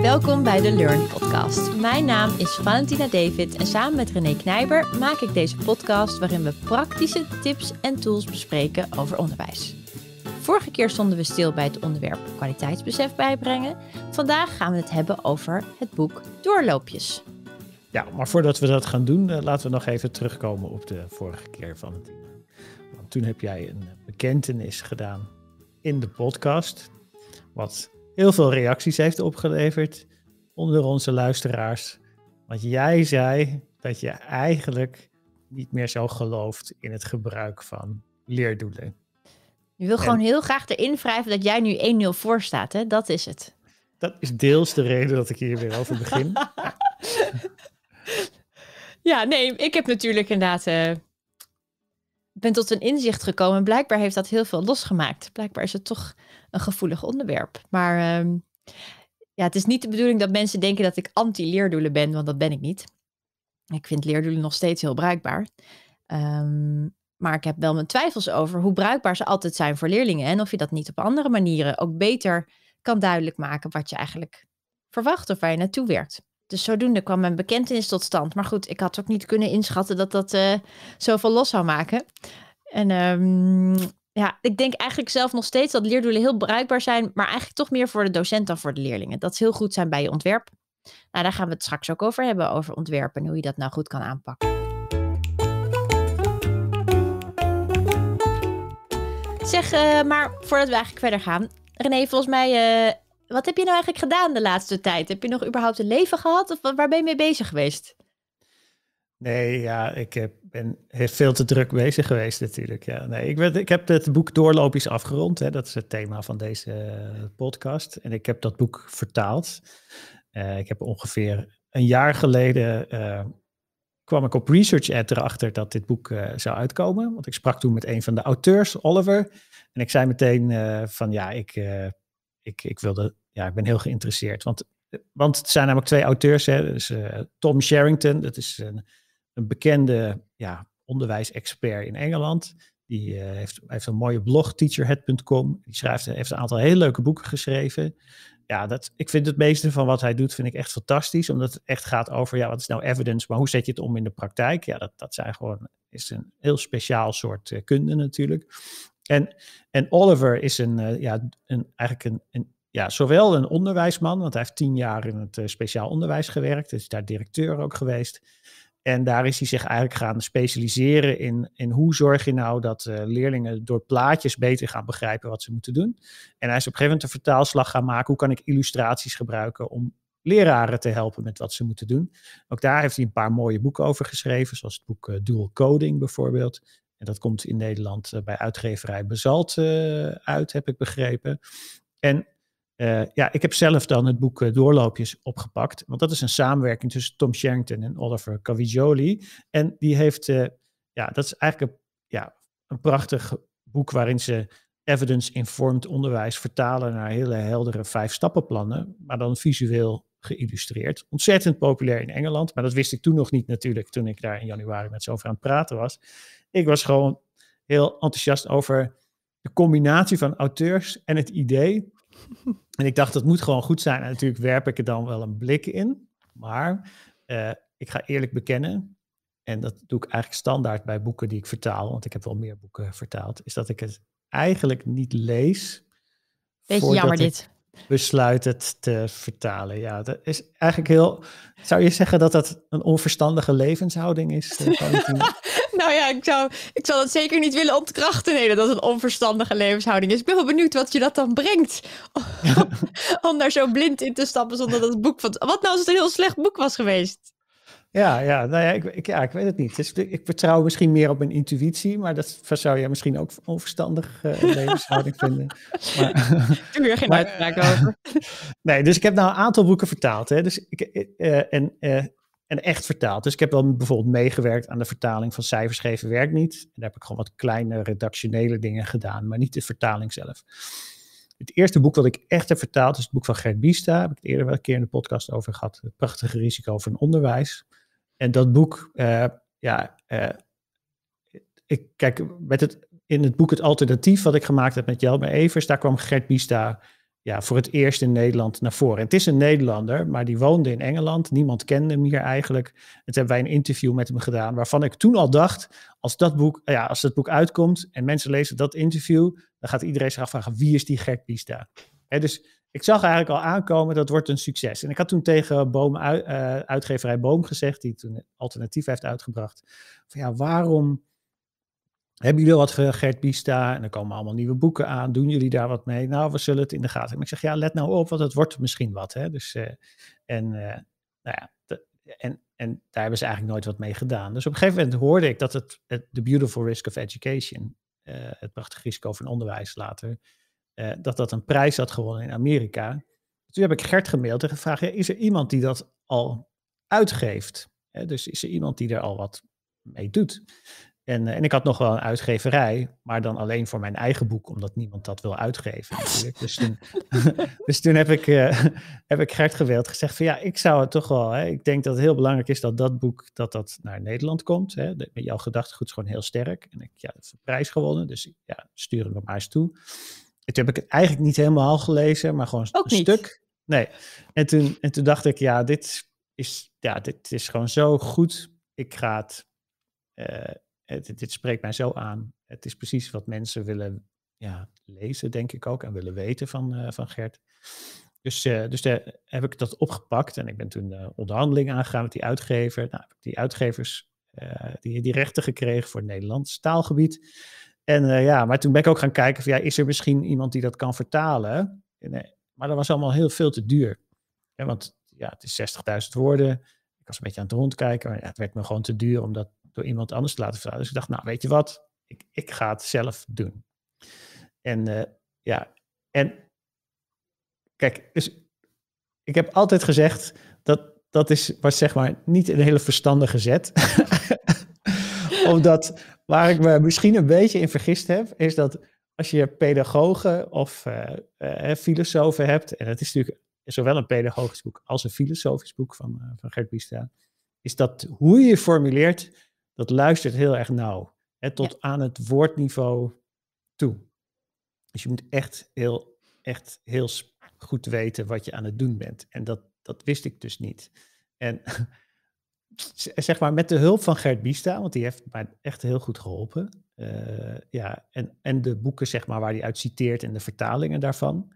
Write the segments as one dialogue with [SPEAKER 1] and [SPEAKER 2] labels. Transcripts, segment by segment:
[SPEAKER 1] welkom bij de Learn Podcast. Mijn naam is Valentina David en samen met René Knijber maak ik deze podcast waarin we praktische tips en tools bespreken over onderwijs. Vorige keer stonden we stil bij het onderwerp kwaliteitsbesef bijbrengen. Vandaag gaan we het hebben over het boek Doorloopjes.
[SPEAKER 2] Ja, maar voordat we dat gaan doen, eh, laten we nog even terugkomen op de vorige keer, Valentina. Want toen heb jij een bekentenis gedaan in de podcast. Wat heel veel reacties heeft opgeleverd onder onze luisteraars. Want jij zei dat je eigenlijk niet meer zo gelooft in het gebruik van leerdoelen. Je
[SPEAKER 1] wil gewoon heel graag erin wrijven dat jij nu 1-0 voor staat, hè? Dat is het.
[SPEAKER 2] Dat is deels de reden dat ik hier weer over begin.
[SPEAKER 1] ja, nee, ik heb natuurlijk inderdaad... Eh, ben tot een inzicht gekomen. Blijkbaar heeft dat heel veel losgemaakt. Blijkbaar is het toch een gevoelig onderwerp. Maar ehm, ja, het is niet de bedoeling dat mensen denken dat ik anti-leerdoelen ben, want dat ben ik niet. Ik vind leerdoelen nog steeds heel bruikbaar. Ehm, maar ik heb wel mijn twijfels over hoe bruikbaar ze altijd zijn voor leerlingen. En of je dat niet op andere manieren ook beter kan duidelijk maken wat je eigenlijk verwacht of waar je naartoe werkt. Dus zodoende kwam mijn bekentenis tot stand. Maar goed, ik had ook niet kunnen inschatten dat dat uh, zoveel los zou maken. En ehm, ja, ik denk eigenlijk zelf nog steeds dat leerdoelen heel bruikbaar zijn, maar eigenlijk toch meer voor de docent dan voor de leerlingen. Dat ze heel goed zijn bij je ontwerp. Nou, daar gaan we het straks ook over hebben, over ontwerpen en hoe je dat nou goed kan aanpakken. Zeg, eh, maar voordat we eigenlijk verder gaan, René, volgens mij, eh, wat heb je nou eigenlijk gedaan de laatste tijd? Heb je nog überhaupt een leven gehad of waar ben je mee bezig geweest?
[SPEAKER 2] Nee, ja, ik heb, ben veel te druk bezig geweest natuurlijk. Ja. Nee, ik, ik heb het boek doorlopisch afgerond. Hè. Dat is het thema van deze podcast. En ik heb dat boek vertaald. Eh, ik heb ongeveer een jaar geleden eh, kwam ik op Research Ad erachter dat dit boek eh, zou uitkomen. Want ik sprak toen met een van de auteurs, Oliver. En ik zei meteen van ja, ik, ik, ik, wilde, ja, ik ben heel geïnteresseerd. Want, want het zijn namelijk twee auteurs. Hè. Dus, Tom Sherrington, dat is een een bekende ja, onderwijsexpert in Engeland. Die eh, heeft, heeft een mooie blog, teacherhead.com. Die schrijft, heeft een aantal hele leuke boeken geschreven. Ja, dat, ik vind het meeste van wat hij doet, vind ik echt fantastisch. Omdat het echt gaat over, ja, wat is nou evidence, maar hoe zet je het om in de praktijk? Ja, dat, dat zijn gewoon, is een heel speciaal soort eh, kunde natuurlijk. En, en Oliver is een, uh, ja, een, eigenlijk een, een ja, zowel een onderwijsman, want hij heeft tien jaar in het speciaal onderwijs gewerkt, is daar directeur ook geweest. En daar is hij zich eigenlijk gaan specialiseren in, in hoe zorg je nou dat eh, leerlingen door plaatjes beter gaan begrijpen wat ze moeten doen. En hij is op een gegeven moment een vertaalslag gaan maken. Hoe kan ik illustraties gebruiken om leraren te helpen met wat ze moeten doen? Ook daar heeft hij een paar mooie boeken over geschreven, zoals het boek uh, Dual Coding bijvoorbeeld. En dat komt in Nederland eh, bij uitgeverij Bezalt uit, heb ik begrepen. En eh, ja, ik heb zelf dan het boek eh, Doorloopjes opgepakt. Want dat is een samenwerking tussen Tom Sherrington en Oliver Cavigioli. En die heeft, eh, ja, dat is eigenlijk een, ja, een prachtig boek waarin ze evidence-informed onderwijs vertalen naar hele heldere vijf-stappenplannen. Maar dan visueel geïllustreerd. Ontzettend populair in Engeland. Maar dat wist ik toen nog niet natuurlijk, toen ik daar in januari met zoveel aan het praten was. Ik was gewoon heel enthousiast over de combinatie van auteurs en het idee En ik dacht, dat moet gewoon goed zijn. En natuurlijk werp ik er dan wel een blik in. Maar eh, ik ga eerlijk bekennen, en dat doe ik eigenlijk standaard bij boeken die ik vertaal, want ik heb wel meer boeken vertaald, is dat ik het eigenlijk niet lees. Beetje jammer dit besluit het te vertalen. Ja, dat is eigenlijk heel. Zou je zeggen dat dat een onverstandige levenshouding is? Eh,
[SPEAKER 1] nou ja, ik zou, ik zou dat zeker niet willen ontkrachten, nee, dat het een onverstandige levenshouding is. Ik ben wel benieuwd wat je dat dan brengt. Om, daar zo blind in te stappen zonder dat het boek van. Wat nou als het een heel slecht boek was geweest?
[SPEAKER 2] Ja, ja, nou ja ik, ik, ja, ik weet het niet. Dus ik, vertrouw misschien meer op mijn intuïtie, maar dat zou jij misschien ook onverstandig uh, levenshouding vinden. Maar, Doe hier geen uitspraak over. nee, dus ik heb nou een aantal boeken vertaald. Hè, dus ik, eh, en, eh, en echt vertaald. Dus ik heb dan bijvoorbeeld meegewerkt aan de vertaling van Cijfers geven werkt niet. En daar heb ik gewoon wat kleine redactionele dingen gedaan, maar niet de vertaling zelf. Het eerste boek dat ik echt heb vertaald is het boek van Gert Biesta. Daar heb ik het eerder wel een keer in de podcast over gehad. Het prachtige risico van onderwijs. En dat boek, eh, ja, eh, ik kijk, met het, in het boek Het Alternatief, wat ik gemaakt heb met Jelmer Evers, daar kwam Gert Biesta ja, voor het eerst in Nederland naar voren. En het is een Nederlander, maar die woonde in Engeland. Niemand kende hem hier eigenlijk. Het hebben wij een interview met hem gedaan, waarvan ik toen al dacht: als dat boek, eh, ja, als dat boek uitkomt en mensen lezen dat interview, dan gaat iedereen zich afvragen: wie is die Gert Biesta? He, dus ik zag eigenlijk al aankomen dat wordt een succes. En ik had toen tegen Boom, eh, uitgeverij Boom gezegd, die toen alternatief heeft uitgebracht, van ja, waarom hebben jullie wat Gert Bista? En er komen allemaal nieuwe boeken aan. Doen jullie daar wat mee? Nou, we zullen het in de gaten hebben. Ik zeg, ja, let nou op, want het wordt misschien wat. Hè? Dus, eh, en, eh, nou ja, en, en daar hebben ze eigenlijk nooit wat mee gedaan. Dus op een gegeven moment hoorde ik dat het, The Beautiful Risk of Education, het prachtige risico van onderwijs later, eh, dat dat een prijs had gewonnen in Amerika. Dus toen heb ik Gert gemaild en gevraagd, ja, is er iemand die dat al uitgeeft? dus is er iemand die er al wat mee doet? En, eh, en, ik had nog wel een uitgeverij, maar dan alleen voor mijn eigen boek, omdat niemand dat wil uitgeven Dus toen, dus toen heb, ik, uh, heb ik Gert gewild, gezegd van ja, ik zou het toch wel, hè, ik denk dat het heel belangrijk is dat dat boek, dat dat naar Nederland komt. Hè. jouw gedachtegoed is gewoon heel sterk. En ik, ja, een prijs gewonnen, dus ja, stuur hem maar eens toe toen heb ik het eigenlijk niet helemaal gelezen, maar gewoon Ook een stuk. Nee. En toen, en toen dacht ik, ja dit, is, ja, dit is gewoon zo goed. Ik ga het. Eh, het dit spreekt mij zo aan. Het is precies wat mensen willen ja, lezen, denk ik ook, en willen weten van, eh, van Gert. Dus, uh, dus daar heb ik dat opgepakt en ik ben toen de onderhandeling aangegaan met die uitgever. Nou, heb ik die uitgevers, die, die rechten gekregen voor het Nederlands taalgebied. En eh, ja, maar toen ben ik ook gaan kijken van ja, is er misschien iemand die dat kan vertalen? Nee, eh, maar dat was allemaal heel veel te duur. want ja, het is 60.000 woorden. Ik was een beetje aan het rondkijken, maar ja, het werd me gewoon te duur om dat door iemand anders te laten vertalen. Dus ik dacht, nou weet je wat, ik, ik ga het zelf doen. En eh, ja, en kijk, dus ik heb altijd gezegd dat dat is, was zeg maar niet een hele verstandige zet. omdat, Waar ik me misschien een beetje in vergist heb, is dat als je pedagogen of eh, eh, filosofen hebt, en het is natuurlijk zowel een pedagogisch boek als een filosofisch boek van, eh, van Gert Biesta, is dat hoe je formuleert, dat luistert heel erg nauw. Hè, tot aan het woordniveau toe. Dus je moet echt heel, echt heel goed weten wat je aan het doen bent. En dat, dat wist ik dus niet. En zeg maar met de hulp van Gert Biesta, want die heeft mij echt heel goed geholpen. Eh, ja, en, en de boeken zeg maar, waar hij uit citeert en de vertalingen daarvan.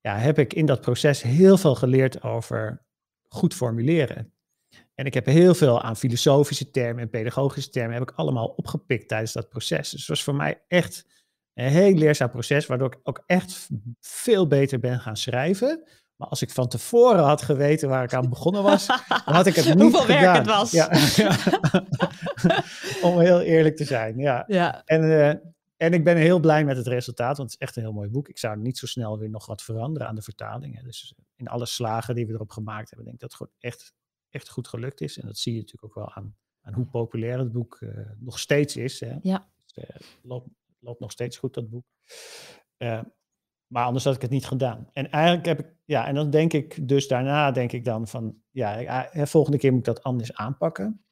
[SPEAKER 2] Ja, heb ik in dat proces heel veel geleerd over goed formuleren. En ik heb heel veel aan filosofische termen en pedagogische termen heb ik allemaal opgepikt tijdens dat proces. Dus het was voor mij echt een heel leerzaam proces, waardoor ik ook echt veel beter ben gaan schrijven. Maar als ik van tevoren had geweten waar ik aan begonnen was, had ik het niet Hoeveel werk het was. Ja, Om heel eerlijk te zijn, ja. ja. En, eh, en ik ben heel blij met het resultaat, want het is echt een heel mooi boek. Ik zou niet zo snel weer nog wat veranderen aan de vertalingen. Dus in alle slagen die we erop gemaakt hebben, denk ik dat het gewoon echt, echt goed gelukt is. En dat zie je natuurlijk ook wel aan, aan hoe populair het boek eh, nog steeds is. Hè. Ja. Dus, eh, loopt, loopt nog steeds goed, dat boek. Uh, maar anders had ik het niet gedaan. En eigenlijk heb ik, ja, en dan denk ik dus daarna, denk ik dan van, ja, ah, volgende keer moet ik dat anders aanpakken.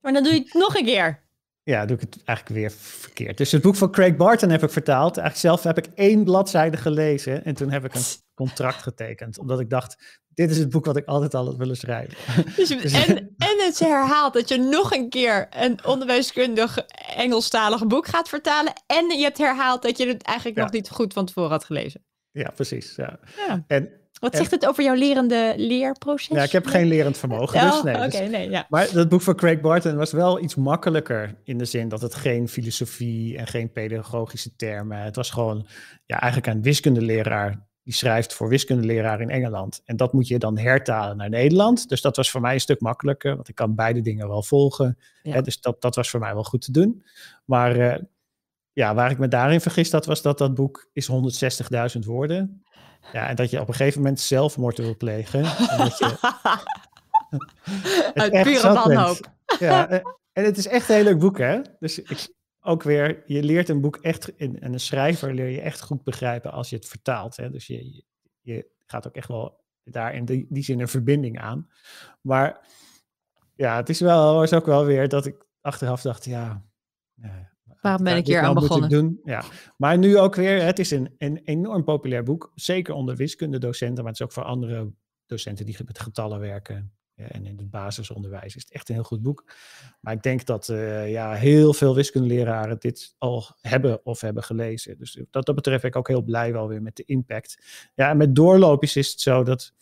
[SPEAKER 1] Maar dan doe je het nog een keer.
[SPEAKER 2] Ja, doe ik het eigenlijk weer verkeerd. Dus het boek van Craig Barton heb ik vertaald. Eigenlijk zelf heb ik één bladzijde gelezen en toen heb ik een contract getekend. Omdat ik dacht, dit is het boek wat ik altijd al had willen schrijven. Dus,
[SPEAKER 1] dus en, het ze herhaalt. Dat je nog een keer een onderwijskundig Engelstalig boek gaat vertalen. En je hebt herhaald dat je het eigenlijk nog niet goed van tevoren had gelezen.
[SPEAKER 2] Ja, precies. Ja. ja. En, Wat zegt
[SPEAKER 1] het over jouw lerende leerproces? Ja, ik heb geen lerend vermogen. dus oh, nee, dus nee ja.
[SPEAKER 2] Maar dat boek van Craig Barton was wel iets makkelijker. In de zin dat het geen filosofie en geen pedagogische termen. Het was gewoon ja, eigenlijk een wiskundeleraar die schrijft voor wiskundeleraar in Engeland. En dat moet je dan hertalen naar Nederland. Dus dat was voor mij een stuk makkelijker, want ik kan beide dingen wel volgen. Hè, dus dat, dat was voor mij wel goed te doen. Maar eh, ja, waar ik me daarin vergist dat was dat dat boek is 160.000 woorden. Ja, en dat je op een gegeven moment zelfmoord wil plegen. Je, Uit pure wanhoop. Ja, en het is echt een heel leuk boek, hè? Dus ik, ook weer, je leert een boek echt, en een schrijver leer je echt goed begrijpen als je het vertaalt. Hè? Dus je, je, gaat ook echt wel daar in die, die zin een verbinding aan. Maar ja, het is wel, is ook wel weer dat ik achteraf dacht, ja,
[SPEAKER 1] Waarom ben ik hier aan begonnen?
[SPEAKER 2] Ja. Maar nu ook weer, het is een, een enorm populair boek. Zeker onder wiskundedocenten, maar het is ook voor andere docenten die met getallen werken. Eh, en in het basisonderwijs is het echt een heel goed boek. Maar ik denk dat eh, ja, heel veel wiskundeleraren dit al hebben of hebben gelezen. Dus dat, dat betreft ben ik ook heel blij wel weer met de impact. Ja, en met doorloopjes is het zo dat,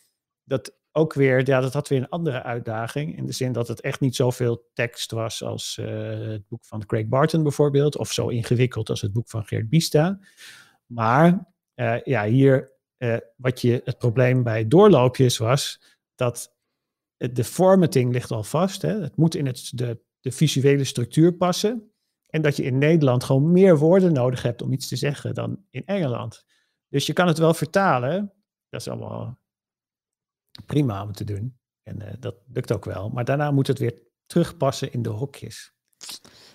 [SPEAKER 2] dat ook weer, ja, dat had weer een andere uitdaging. In de zin dat het echt niet zoveel tekst was als eh, het boek van Craig Barton bijvoorbeeld. Of zo ingewikkeld als het boek van Geert Bista. Maar ja, hier, wat je, het probleem bij doorloopjes was, dat de formatting ligt al vast. Hè? Het moet in het, de, de visuele structuur passen. En dat je in Nederland gewoon meer woorden nodig hebt om iets te zeggen dan in Engeland. Dus je kan het wel vertalen. Dat is allemaal prima om te doen. En eh, dat lukt ook wel. Maar daarna moet het weer terugpassen in de hokjes.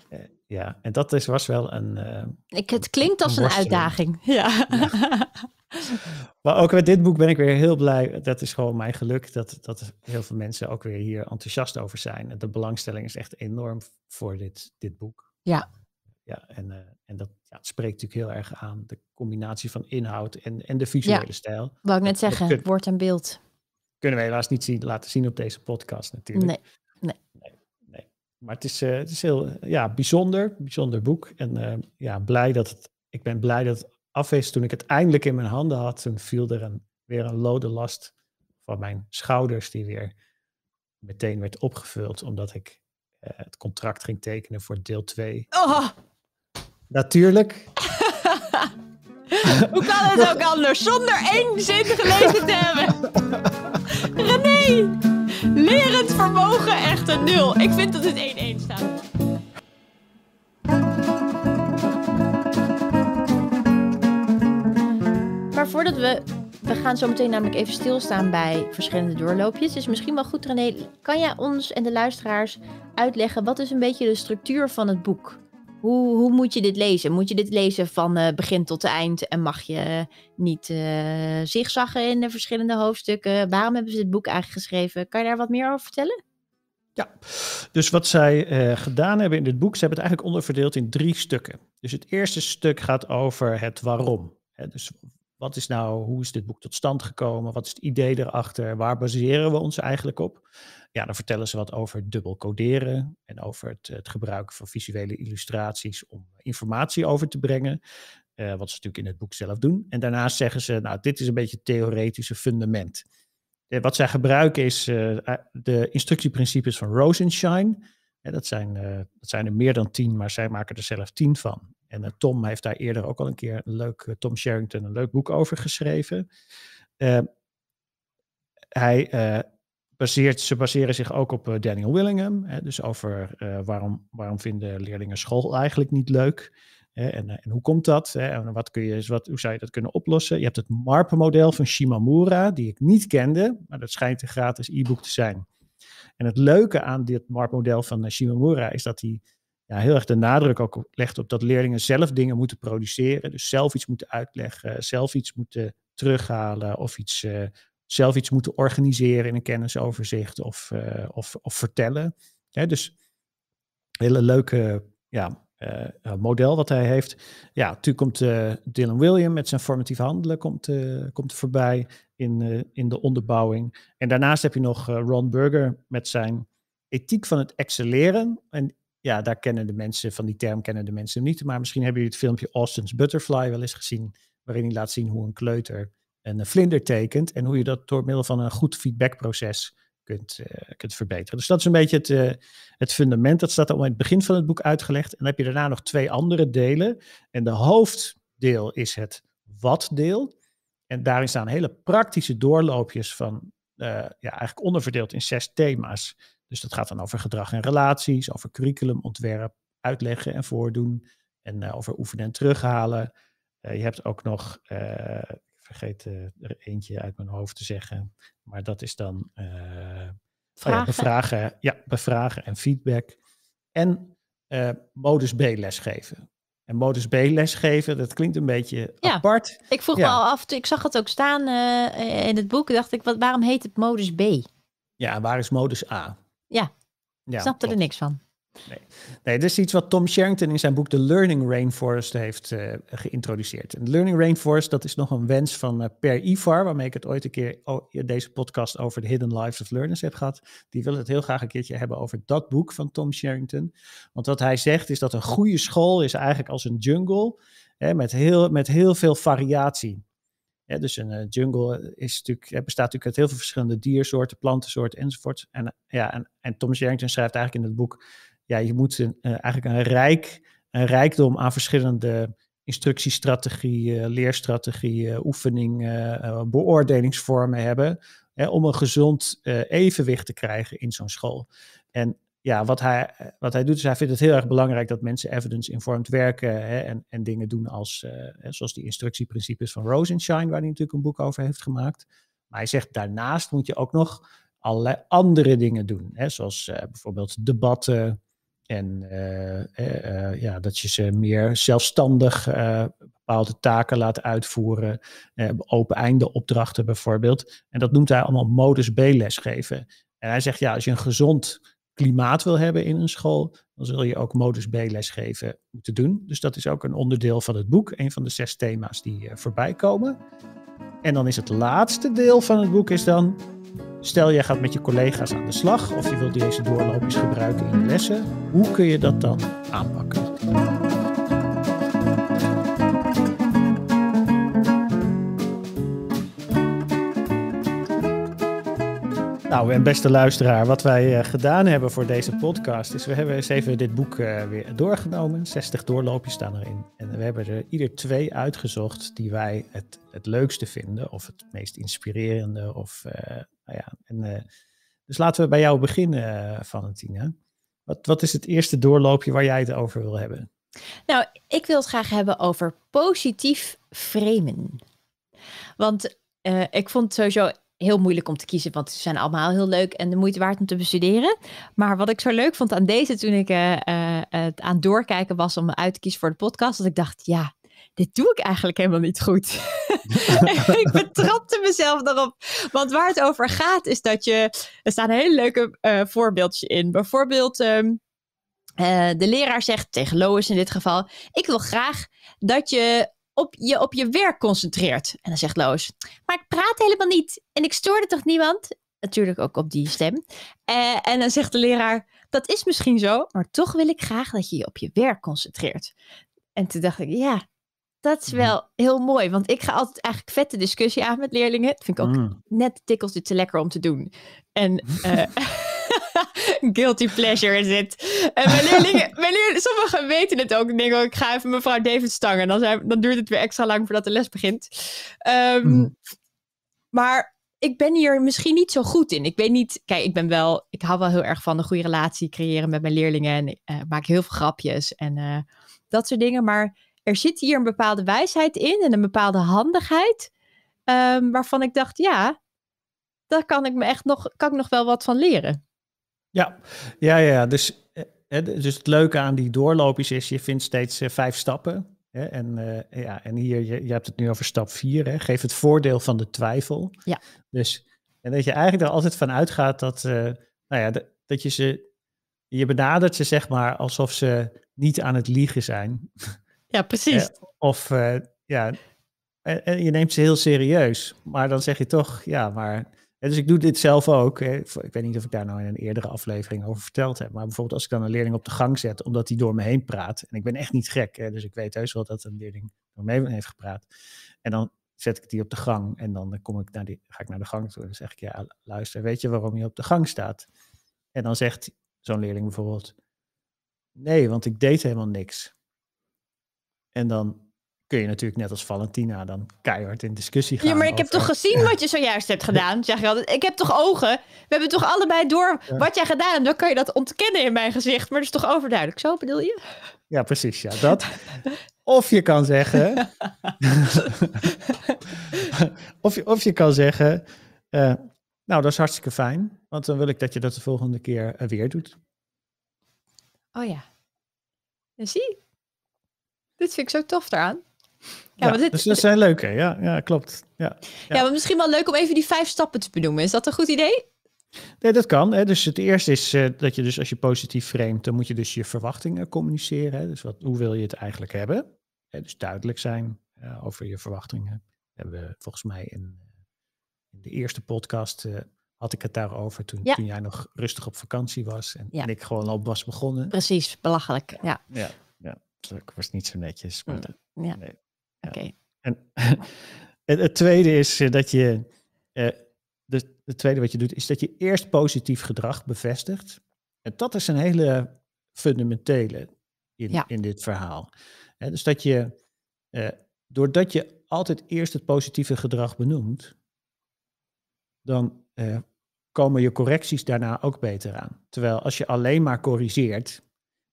[SPEAKER 2] Eh, ja, en dat is, was wel een. Eh, Ik,
[SPEAKER 1] het klinkt als een, uitdaging. ja.
[SPEAKER 2] maar ook met dit boek ben ik weer heel blij. Dat is gewoon mijn geluk dat, dat heel veel mensen ook weer hier enthousiast over zijn. De belangstelling is echt enorm voor dit, dit boek. Ja. Ja, en, eh, en dat ja, spreekt natuurlijk heel erg aan. De combinatie van inhoud en, en de visuele stijl. Wou ik net zeggen, dat
[SPEAKER 1] woord en beeld.
[SPEAKER 2] Kunnen we helaas niet zien, laten zien op deze podcast natuurlijk. Nee, nee. nee, Maar het is, eh, het is heel ja, bijzonder, bijzonder boek. En eh, ja, blij dat het, ik ben blij dat af toen ik het eindelijk in mijn handen had, toen viel er een, weer een lode last van mijn schouders, die weer meteen werd opgevuld, omdat ik eh, het contract ging tekenen voor deel 2. Oh. Natuurlijk.
[SPEAKER 1] Hoe kan het ook anders zonder één zin gelezen te hebben? René, lerend vermogen echt een nul. Ik vind dat het 1-1 staat. maar voordat we. We gaan zo meteen namelijk even stilstaan bij verschillende doorloopjes. Dus misschien wel goed, René. Kan jij ons en de luisteraars uitleggen wat is een beetje de structuur van het boek? Hoe, hoe moet je dit lezen? Moet je dit lezen van eh, begin tot eind? En mag je niet uh, zigzaggen in de verschillende hoofdstukken? Waarom hebben ze dit boek eigenlijk geschreven? Kan je daar wat meer over vertellen?
[SPEAKER 2] Ja, dus wat zij eh, gedaan hebben in dit boek, ze hebben het eigenlijk onderverdeeld in drie stukken. Dus het eerste stuk gaat over het waarom. Hè, dus wat is nou, hoe is dit boek tot stand gekomen? Wat is het idee erachter? Waar baseren we ons eigenlijk op? Ja, dan vertellen ze wat over dubbel coderen en over het, het gebruik van visuele illustraties om informatie over te brengen. Eh, wat ze natuurlijk in het boek zelf doen. En daarnaast zeggen ze, nou, dit is een beetje het theoretische fundament. Eh, wat zij gebruiken is eh, de instructieprincipes van Rosenshine. dat, zijn, dat zijn er meer dan tien, maar zij maken er zelf tien van. En eh, Tom heeft daar eerder ook al een keer een leuk, eh, Tom Sherrington, een leuk boek over geschreven. Ehm, hij eh, baseert, ze baseren zich ook op Daniel Willingham. Hè, dus over waarom, waarom vinden leerlingen school eigenlijk niet leuk. Hè, en, en, hoe komt dat? Hè, en wat kun je, wat, hoe zou je dat kunnen oplossen? Je hebt het MARP-model van Shimamura, die ik niet kende, maar dat schijnt een gratis e-book te zijn. En het leuke aan dit MARP-model van Shimamura is dat hij ja, heel erg de nadruk ook legt op dat leerlingen zelf dingen moeten produceren. Dus zelf iets moeten uitleggen, zelf iets moeten terughalen of iets, eh, zelf iets moeten organiseren in een kennisoverzicht of, eh, of, of vertellen. Ja, dus hele leuke ja, eh, model wat hij heeft. Ja, toen komt Dylan William met zijn formatief handelen komt, komt voorbij in, in de onderbouwing. En daarnaast heb je nog Ron Burger met zijn ethiek van het excelleren. En ja, daar kennen de mensen van die term kennen de mensen niet. Maar misschien hebben jullie het filmpje Austin's Butterfly wel eens gezien, waarin hij laat zien hoe een kleuter een vlinder tekent en hoe je dat door middel van een goed feedbackproces kunt, eh, kunt verbeteren. Dus dat is een beetje het, eh, het fundament. Dat staat al in het begin van het boek uitgelegd. En dan heb je daarna nog twee andere delen. En de hoofddeel is het wat-deel. En daarin staan hele praktische doorloopjes van eh, ja, eigenlijk onderverdeeld in zes thema's. Dus dat gaat dan over gedrag en relaties, over curriculumontwerp, uitleggen en voordoen. En eh, over oefenen en terughalen. Eh, je hebt ook nog, eh, ik vergeet er eentje uit mijn hoofd te zeggen, maar dat is dan oh ja, bevragen, ja, bevragen en feedback. En modus B lesgeven. En modus B lesgeven, dat klinkt een beetje ja, apart.
[SPEAKER 1] Ik vroeg me al af, ik zag het ook staan in het boek, dacht ik, wat, waarom heet het modus B?
[SPEAKER 2] Ja, waar is modus A? Ja, ja snapte er niks van. Nee. nee, dit is iets wat Tom Sherrington in zijn boek The Learning Rainforest heeft eh, geïntroduceerd. En Learning Rainforest, dat is nog een wens van eh, Per Ivar, waarmee ik het ooit een keer oh, deze podcast over The Hidden Lives of Learners heb gehad. Die wil het heel graag een keertje hebben over dat boek van Tom Sherrington. Want wat hij zegt is dat een goede school is eigenlijk als een jungle hè, met, heel, met heel veel variatie dus een eh, jungle is natuurlijk, bestaat natuurlijk uit heel veel verschillende diersoorten, plantensoorten enzovoort. En, eh, ja, en, en Thomas Yarrington schrijft eigenlijk in het boek, ja, je moet een, eh, eigenlijk een, rijk, een rijkdom aan verschillende instructiestrategieën, leerstrategieën, oefeningen, beoordelingsvormen hebben. Hè, om een gezond evenwicht te krijgen in zo'n school. En ja, wat hij, eh, wat hij doet is hij vindt het heel erg belangrijk dat mensen evidence-informed werken hè, en, en dingen doen als, eh, zoals die instructieprincipes van Rosenshine, waar hij natuurlijk een boek over heeft gemaakt. Maar hij zegt daarnaast moet je ook nog allerlei andere dingen doen, hè, zoals eh, bijvoorbeeld debatten en ja, dat je ze meer zelfstandig bepaalde taken laat uitvoeren, open einde opdrachten bijvoorbeeld. En dat noemt hij allemaal modus B lesgeven. En hij zegt ja, als je een gezond klimaat wil hebben in een school, dan zul je ook modus B lesgeven moeten doen. Dus dat is ook een onderdeel van het boek, een van de zes thema's die eh, voorbij komen. En dan is het laatste deel van het boek is dan, stel je gaat met je collega's aan de slag of je wilt deze doorloopjes gebruiken in je lessen, hoe kun je dat dan aanpakken? Nou, en beste luisteraar, wat wij eh, gedaan hebben voor deze podcast is we hebben eens even dit boek eh, weer doorgenomen. 60 doorloopjes staan erin. En we hebben er ieder twee uitgezocht die wij het, het leukste vinden of het meest inspirerende. Of, eh, nou ja, en, dus laten we bij jou beginnen, Valentina. Wat, wat is het eerste doorloopje waar jij het over wil hebben?
[SPEAKER 1] Nou, ik wil het graag hebben over positief framen. Want ik vond sowieso heel moeilijk om te kiezen, want ze zijn allemaal heel leuk en de moeite waard om te bestuderen. Maar wat ik zo leuk vond aan deze toen ik uh, uh, het aan doorkijken was om uit te kiezen voor de podcast, dat ik dacht, ja, dit doe ik eigenlijk helemaal niet goed. ik betrapte mezelf daarop. Want waar het over gaat is dat je, er staan hele leuke uh, voorbeeldjes in. Bijvoorbeeld, ehm, de leraar zegt tegen Lois in dit geval, ik wil graag dat je op je, op je werk concentreert. En dan zegt Loos, maar ik praat helemaal niet en ik stoorde toch niemand? Natuurlijk ook op die stem. Eh, en dan zegt de leraar, dat is misschien zo, maar toch wil ik graag dat je je op je werk concentreert. En toen dacht ik, ja, dat is mhm. wel heel mooi. Want ik ga altijd eigenlijk vette discussie aan met leerlingen. Dat vind ik ook mm. net tikkels dit te lekker om te doen. En eh, guilty pleasure is het. En mijn leerlingen, mijn leerlingen, sommigen weten het ook. Ik denk, ik ga even mevrouw David stangen. Dan, dan duurt het weer extra lang voordat de les begint. Ehm, mhm. Maar ik ben hier misschien niet zo goed in. Ik weet niet, kijk, ik ben wel, ik hou wel heel erg van een goede relatie creëren met mijn leerlingen. En uh, maak heel veel grapjes en eh, dat soort dingen. Maar er zit hier een bepaalde wijsheid in en een bepaalde handigheid. Ehm, waarvan ik dacht, ja, daar kan ik me echt nog, kan ik nog wel wat van leren.
[SPEAKER 2] Ja, ja, ja. Dus, eh, eh, dus het leuke aan die doorloopjes is, je vindt steeds eh, vijf stappen. Hè, en, ja, en hier, je, je, hebt het nu over stap vier. Hè, geef het voordeel van de twijfel. Ja. Dus en dat je eigenlijk er altijd van uitgaat dat, nou ja, dat, je ze, je benadert ze zeg maar alsof ze niet aan het liegen zijn. Ja, precies. of ja, en je neemt ze heel serieus. Maar dan zeg je toch, ja, maar dus ik doe dit zelf ook. Ik weet niet of ik daar nou in een eerdere aflevering over verteld heb. Maar bijvoorbeeld als ik dan een leerling op de gang zet, omdat hij door me heen praat. En ik ben echt niet gek, hè, dus ik weet heus wel dat een leerling door me heen heeft gepraat. En dan zet ik die op de gang en dan kom ik naar die, ga ik naar de gang toe en dan zeg ik, ja luister, weet je waarom je op de gang staat? En dan zegt zo'n leerling bijvoorbeeld, nee, want ik deed helemaal niks. En dan kun je natuurlijk net als Valentina dan keihard in discussie gaan. Ja, maar ik heb toch gezien
[SPEAKER 1] wat je zojuist hebt gedaan, zeg ik altijd. Ik heb toch ogen? We hebben toch allebei door wat jij gedaan hebt. Dan kan je dat ontkennen in mijn gezicht, maar dat is toch overduidelijk. Zo bedoel je?
[SPEAKER 2] Ja, precies. Ja, dat. Of je kan zeggen... of, je, of je kan zeggen... Eh, nou, dat is hartstikke fijn, want dan wil ik dat je dat de volgende keer eh, weer doet.
[SPEAKER 1] Oh ja. En zie, dit vind ik zo tof eraan.
[SPEAKER 2] Ja, maar dit... Dus dat zijn leuke, ja, ja klopt. Ja,
[SPEAKER 1] ja. ja, maar misschien wel leuk om even die vijf stappen te benoemen. Is dat een goed idee?
[SPEAKER 2] Nee, dat kan. Hè. Dus het eerste is eh, dat je dus als je positief framet, dan moet je dus je verwachtingen communiceren. Hè. Dus wat, hoe wil je het eigenlijk hebben? Hè, dus duidelijk zijn over je verwachtingen. Hebben we volgens mij in, eh, in de eerste podcast eh, had ik het daarover toen, toen jij nog rustig op vakantie was en, en, ik gewoon al was begonnen.
[SPEAKER 1] Precies, belachelijk. Ja,
[SPEAKER 2] ja, ja. dat was niet zo netjes. Mm, ja. Nee. Oké. En het, tweede is eh, dat je. Eh, de, het tweede wat je doet, is dat je eerst positief gedrag bevestigt. En dat is een hele fundamentele in, in dit verhaal. dus dat je, eh, doordat je altijd eerst het positieve gedrag benoemt, dan komen je correcties daarna ook beter aan. Terwijl als je alleen maar corrigeert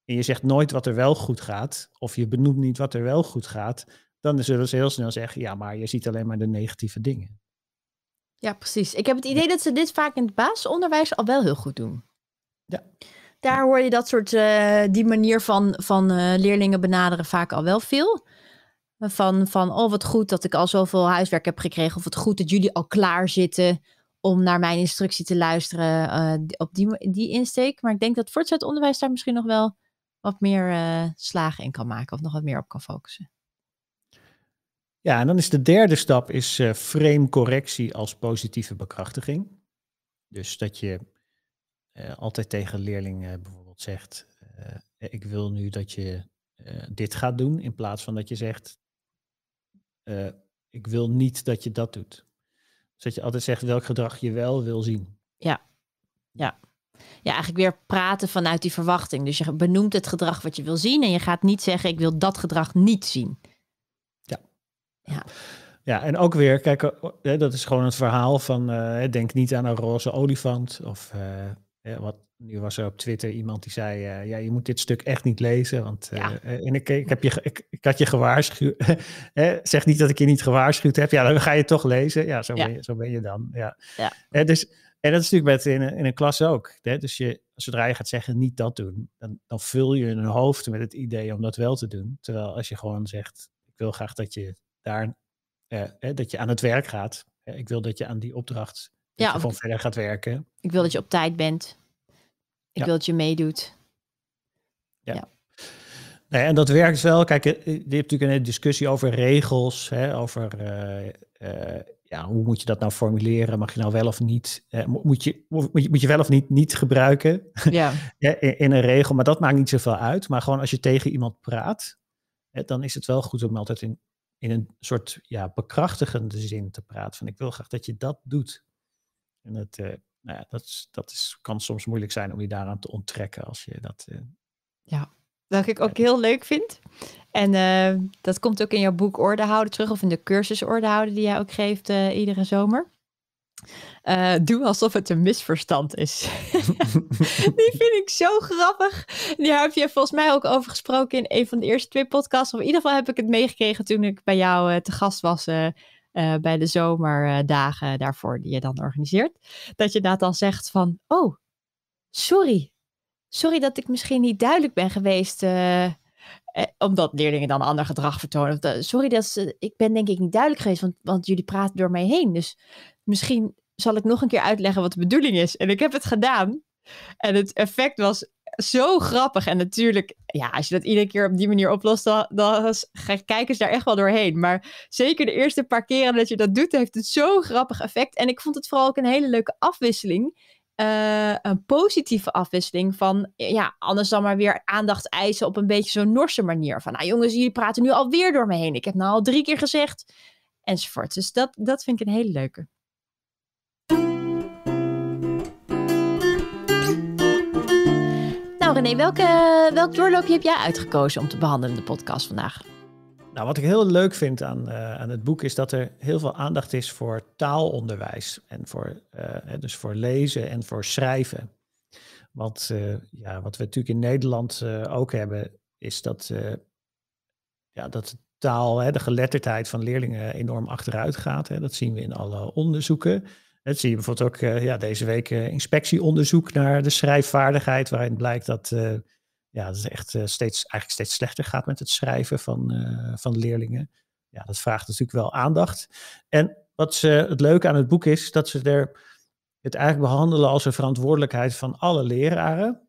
[SPEAKER 2] en je zegt nooit wat er wel goed gaat, of je benoemt niet wat er wel goed gaat, dan zullen ze heel snel zeggen, ja, maar je ziet alleen maar de negatieve dingen.
[SPEAKER 1] Ja, precies. Ik heb het idee dat ze dit vaak in het basisonderwijs al wel heel goed doen. Ja. Daar hoor je dat soort, eh, die manier van, van eh, leerlingen benaderen vaak al wel veel. Van, van, oh wat goed dat ik al zoveel huiswerk heb gekregen. Of wat goed dat jullie al klaar zitten om naar mijn instructie te luisteren. Eh, op die, die insteek. Maar ik denk dat voortgezet onderwijs daar misschien nog wel wat meer slagen in kan maken. Of nog wat meer op kan focussen.
[SPEAKER 2] Ja, en dan is de derde stap is uh, frame correctie als positieve bekrachtiging. Dus dat je eh, altijd tegen leerlingen bijvoorbeeld zegt, eh, ik wil nu dat je dit gaat doen, in plaats van dat je zegt, ik wil niet dat je dat doet. Dus dat je altijd zegt welk gedrag je wel wil zien. Ja,
[SPEAKER 1] ja. Ja, eigenlijk weer praten vanuit die verwachting. Dus je benoemt het gedrag wat je wil zien en je gaat niet zeggen, ik wil dat gedrag niet zien.
[SPEAKER 2] Ja. Ja, en ook weer, kijk, eh, eh, dat is gewoon het verhaal van eh, denk niet aan een roze olifant. Of wat, nu was er op Twitter iemand die zei, ja, je moet dit stuk echt niet lezen. Want, en ik, ik, heb je, ik, ik had je gewaarschuwd. zeg niet dat ik je niet gewaarschuwd heb. Ja, dan ga je toch lezen. Ja, zo, Ben, je, zo ben je dan. Ja. ja. dus, en dat is natuurlijk met in, in een klas ook. Hè? Dus je, zodra je gaat zeggen niet dat doen, dan, dan vul je hun hoofd met het idee om dat wel te doen. Terwijl als je gewoon zegt, ik wil graag dat je daar, eh, dat je aan het werk gaat. ik wil dat je aan die opdracht van verder gaat werken. Ik wil
[SPEAKER 1] dat je op tijd bent. Ik wil dat je meedoet.
[SPEAKER 2] Ja. ja. Nee, nou en dat werkt wel. Kijk, je eh, hebt natuurlijk een discussie over regels, hè, over eh, eh, ja, hoe moet je dat nou formuleren? Mag je nou wel of niet? moet, je, moet, je, moet je wel of niet niet gebruiken ja. in, in, een regel? Maar dat maakt niet zoveel uit. Maar gewoon als je tegen iemand praat, hè, dan is het wel goed om altijd in in een soort ja, bekrachtigende zin te praten. Van ik wil graag dat je dat doet. En dat, eh, nou ja, dat, is, dat is, kan soms moeilijk zijn om je daaraan te onttrekken als je dat. Eh,
[SPEAKER 1] ja, dat ik ook heel leuk vind. En eh, dat komt ook in jouw boek Orde houden terug, of in de cursus Orde houden die jij ook geeft iedere zomer. Uh, doe alsof het een misverstand is. die vind ik zo grappig. Die heb je volgens mij ook over gesproken in een van de eerste twee podcasts. Of in ieder geval heb ik het meegekregen toen ik bij jou eh, te gast was. Eh, bij de zomerdagen daarvoor die je dan organiseert. Dat je dat dan zegt van, oh, sorry. Sorry dat ik misschien niet duidelijk ben geweest. Eh, omdat leerlingen dan ander gedrag vertonen. Sorry, dat ze, ik ben denk ik niet duidelijk geweest, want, want jullie praten door mij heen. Dus misschien zal ik nog een keer uitleggen wat de bedoeling is. En ik heb het gedaan. En het effect was zo grappig. En natuurlijk, ja, als je dat iedere keer op die manier oplost, dan, dan gaan kijkers daar echt wel doorheen. Maar zeker de eerste paar keren dat je dat doet, heeft het zo'n grappig effect. En ik vond het vooral ook een hele leuke afwisseling. Eh, een positieve afwisseling van, ja, anders dan maar weer aandacht eisen op een beetje zo'n Norse manier. Van, nou jongens, jullie praten nu alweer door me heen. Ik heb nou al drie keer gezegd, enzovoort. Dus dat, dat vind ik een hele leuke.
[SPEAKER 2] René, welke, welk doorloopje heb jij uitgekozen om te behandelen in de podcast vandaag? Nou, wat ik heel leuk vind aan, eh, aan het boek is dat er heel veel aandacht is voor taalonderwijs. En voor, eh, dus voor lezen en voor schrijven. Want eh, ja, wat we natuurlijk in Nederland ook hebben, is dat, ja, dat taal, hè, de geletterdheid van leerlingen enorm achteruit gaat. Hè. Dat zien we in alle onderzoeken. Dat zie je bijvoorbeeld ook eh, ja, deze week eh, inspectieonderzoek naar de schrijfvaardigheid, waarin blijkt dat, eh, ja, dat het echt steeds, eigenlijk steeds slechter gaat met het schrijven van, van leerlingen. Ja, dat vraagt natuurlijk wel aandacht. En wat ze, het leuke aan het boek is, dat ze er, het eigenlijk behandelen als een verantwoordelijkheid van alle leraren.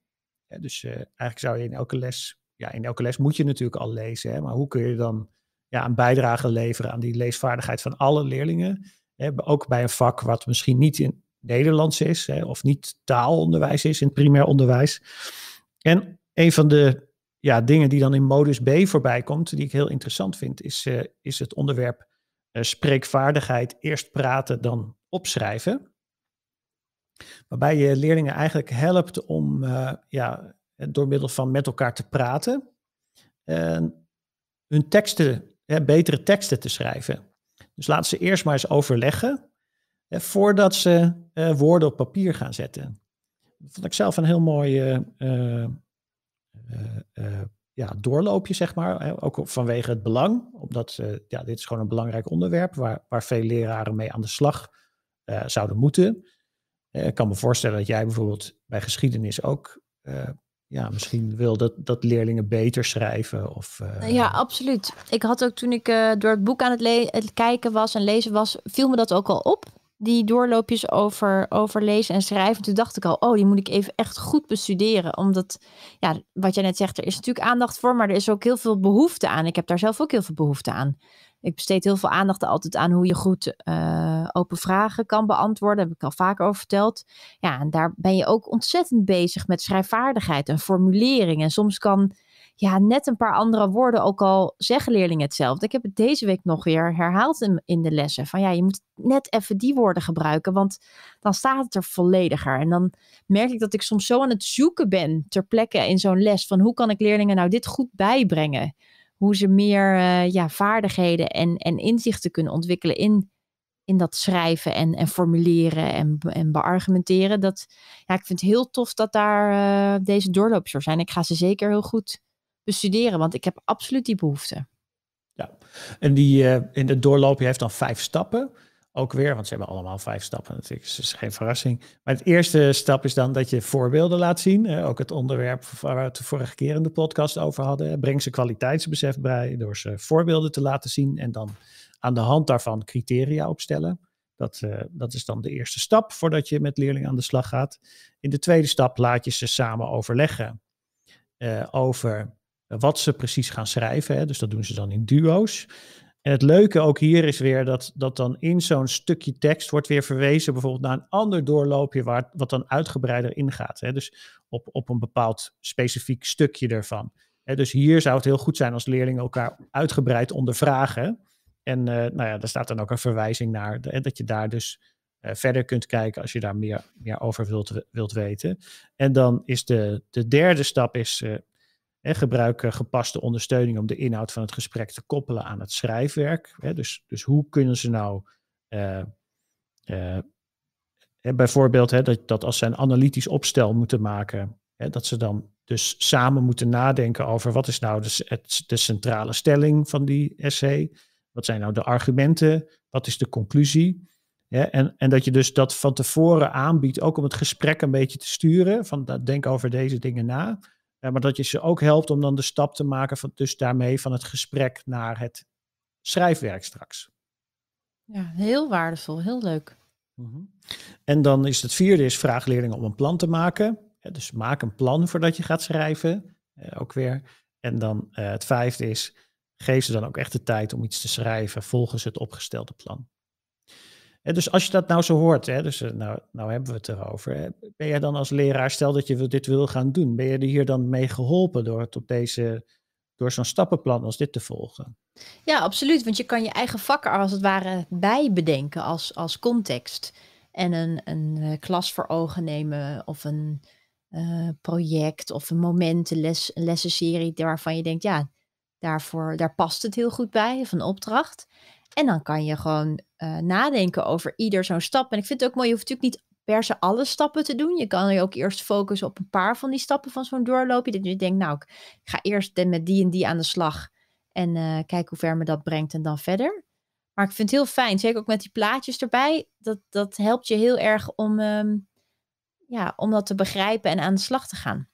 [SPEAKER 2] dus eigenlijk zou je in elke les, ja, in elke les moet je natuurlijk al lezen, hè, maar hoe kun je dan ja, een bijdrage leveren aan die leesvaardigheid van alle leerlingen? ook bij een vak wat misschien niet in Nederlands is hè, of niet taalonderwijs is in het primair onderwijs. En een van de ja, dingen die dan in modus B voorbij komt, die ik heel interessant vind, is, eh, is het onderwerp eh, spreekvaardigheid eerst praten dan opschrijven. Waarbij je leerlingen eigenlijk helpt om eh, ja, door middel van met elkaar te praten, hun teksten, betere teksten te schrijven. Dus laten ze eerst maar eens overleggen voordat ze eh, woorden op papier gaan zetten. Dat vond ik zelf een heel mooi eh, eh, ja, doorloopje, zeg maar. Ook vanwege het belang, omdat ja, dit is gewoon een belangrijk onderwerp waar, waar veel leraren mee aan de slag zouden moeten. ik kan me voorstellen dat jij bijvoorbeeld bij geschiedenis ook ja, misschien wil dat, dat leerlingen beter schrijven. Of, nou eh,
[SPEAKER 1] Ja, absoluut. Ik had ook toen ik eh, door het boek aan het, het, kijken was en lezen was, viel me dat ook al op. Die doorloopjes over, over lezen en schrijven. Toen dacht ik al, oh, die moet ik even echt goed bestuderen. Omdat, ja, wat jij net zegt, er is natuurlijk aandacht voor, maar er is ook heel veel behoefte aan. Ik heb daar zelf ook heel veel behoefte aan. Ik besteed heel veel aandacht altijd aan hoe je goed eh, open vragen kan beantwoorden. Daar heb ik al vaker over verteld. Ja, en daar ben je ook ontzettend bezig met schrijfvaardigheid en formulering. En soms kan ja, net een paar andere woorden ook al zeggen leerlingen hetzelfde. Ik heb het deze week nog weer herhaald in, in de lessen. Van ja, je moet net even die woorden gebruiken, want dan staat het er vollediger. En dan merk ik dat ik soms zo aan het zoeken ben ter plekke in zo'n les van hoe kan ik leerlingen nou dit goed bijbrengen hoe ze meer eh, ja, vaardigheden en, en inzichten kunnen ontwikkelen in, in dat schrijven en, en formuleren en, en beargumenteren. Dat, ja, ik vind het heel tof dat daar eh, deze doorloops zijn. Ik ga ze zeker heel goed bestuderen, want ik heb absoluut die behoefte.
[SPEAKER 2] Ja, en die, eh, in de doorloop, je heeft dan vijf stappen ook weer, want ze hebben allemaal vijf stappen natuurlijk, is geen verrassing. Maar het eerste stap is dan dat je voorbeelden laat zien. ook het onderwerp waar we het vorige keer in de podcast over hadden. Breng ze kwaliteitsbesef bij door ze voorbeelden te laten zien en dan aan de hand daarvan criteria opstellen. Dat, eh, dat is dan de eerste stap voordat je met leerlingen aan de slag gaat. In de tweede stap laat je ze samen overleggen eh, over wat ze precies gaan schrijven. Hè. Dus dat doen ze dan in duo's. En het leuke ook hier is weer dat, dat dan in zo'n stukje tekst wordt weer verwezen bijvoorbeeld naar een ander doorloopje waar, wat dan uitgebreider ingaat. Hè? Dus op, op een bepaald specifiek stukje ervan. Hè? Dus hier zou het heel goed zijn als leerlingen elkaar uitgebreid ondervragen. En eh, nou ja, daar staat dan ook een verwijzing naar hè? dat je daar dus eh, verder kunt kijken als je daar meer, meer over wilt, wilt weten. En dan is de, de derde stap is, eh, gebruik eh, gepaste ondersteuning om de inhoud van het gesprek te koppelen aan het schrijfwerk. dus, dus hoe kunnen ze nou eh, eh, bijvoorbeeld dat, dat als ze een analytisch opstel moeten maken, dat ze dan dus samen moeten nadenken over wat is nou de, het, de centrale stelling van die essay, wat zijn nou de argumenten, wat is de conclusie. en, en dat je dus dat van tevoren aanbiedt, ook om het gesprek een beetje te sturen, van denk over deze dingen na. Eh, maar dat je ze ook helpt om dan de stap te maken, van, dus daarmee van het gesprek naar het schrijfwerk straks.
[SPEAKER 1] Ja, heel waardevol, heel leuk. Mhm.
[SPEAKER 2] En dan is het vierde is vraag leerlingen om een plan te maken. Dus maak een plan voordat je gaat schrijven, eh, ook weer. En dan eh, het vijfde is, geef ze dan ook echt de tijd om iets te schrijven volgens het opgestelde plan dus als je dat nou zo hoort, hè, dus eh, nou, nou hebben we het erover. Hè, ben jij dan als leraar, stel dat je dit wil gaan doen, ben je er hier dan mee geholpen door het op deze door zo'n stappenplan als dit te volgen.
[SPEAKER 1] Ja, absoluut. Want je kan je eigen vakken als het ware bijbedenken als, als context. En een, een eh, klas voor ogen nemen of een eh, project of een momentenles, een lessenserie waarvan je denkt, ja, daarvoor, daar past het heel goed bij, of een opdracht. En dan kan je gewoon eh, nadenken over ieder zo'n stap. En ik vind het ook mooi, je hoeft natuurlijk niet per se alle stappen te doen. Je kan je ook eerst focussen op een paar van die stappen van zo'n doorloopje. Dat je denkt, nou, ik ga eerst met die en die aan de slag. En eh, kijk hoe ver me dat brengt en dan verder. Maar ik vind het heel fijn, zeker ook met die plaatjes erbij. Dat, dat helpt je heel erg om, ehm, ja, om dat te begrijpen en aan de slag te gaan.